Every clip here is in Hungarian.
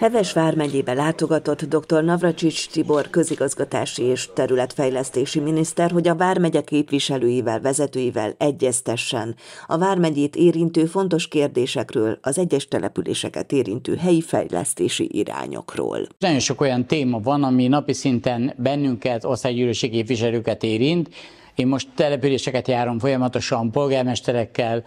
Heves vármegyébe látogatott dr. Navracsics Tibor közigazgatási és területfejlesztési miniszter, hogy a vármegye képviselőivel, vezetőivel egyeztessen a vármegyét érintő fontos kérdésekről, az egyes településeket érintő helyi fejlesztési irányokról. Nagyon sok olyan téma van, ami napi szinten bennünket, országgyűlési képviselőket érint, én most településeket járom folyamatosan, polgármesterekkel,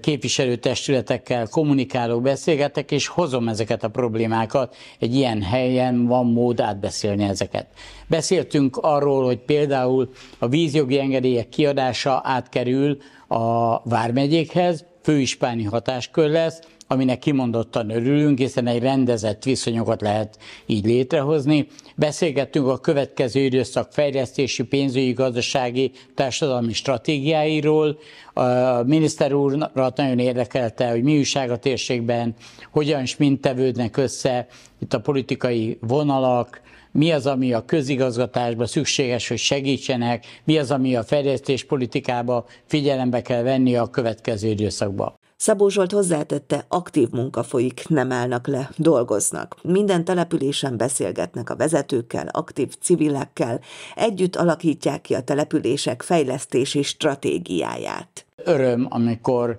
képviselőtestületekkel kommunikálok, beszélgetek, és hozom ezeket a problémákat. Egy ilyen helyen van mód átbeszélni ezeket. Beszéltünk arról, hogy például a vízjogi engedélyek kiadása átkerül a vármegyékhez, főispáni hatáskör lesz, aminek kimondottan örülünk, hiszen egy rendezett viszonyokat lehet így létrehozni. Beszélgettünk a következő időszak fejlesztési, pénzügyi, gazdasági, társadalmi stratégiáiról. A miniszter úrat nagyon érdekelte, hogy mi újság a térségben, hogyan is mind tevődnek össze itt a politikai vonalak, mi az, ami a közigazgatásban szükséges, hogy segítsenek, mi az, ami a politikába figyelembe kell venni a következő időszakban. Szabó Zsolt hozzátette, aktív munka folyik, nem állnak le, dolgoznak. Minden településen beszélgetnek a vezetőkkel, aktív civilekkel, együtt alakítják ki a települések fejlesztési stratégiáját. Öröm, amikor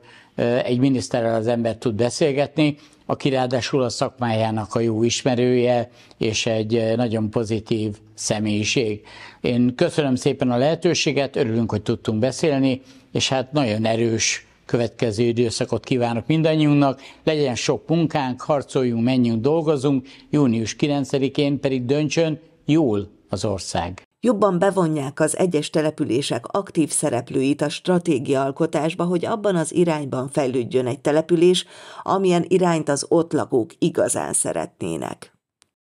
egy miniszterrel az ember tud beszélgetni, aki ráadásul a szakmájának a jó ismerője, és egy nagyon pozitív személyiség. Én köszönöm szépen a lehetőséget, örülünk, hogy tudtunk beszélni, és hát nagyon erős következő időszakot kívánok mindannyiunknak. Legyen sok munkánk, harcoljunk, menjünk, dolgozunk. Június 9-én pedig döntsön jól az ország jobban bevonják az egyes települések aktív szereplőit a alkotásba, hogy abban az irányban fejlődjön egy település, amilyen irányt az ott lakók igazán szeretnének.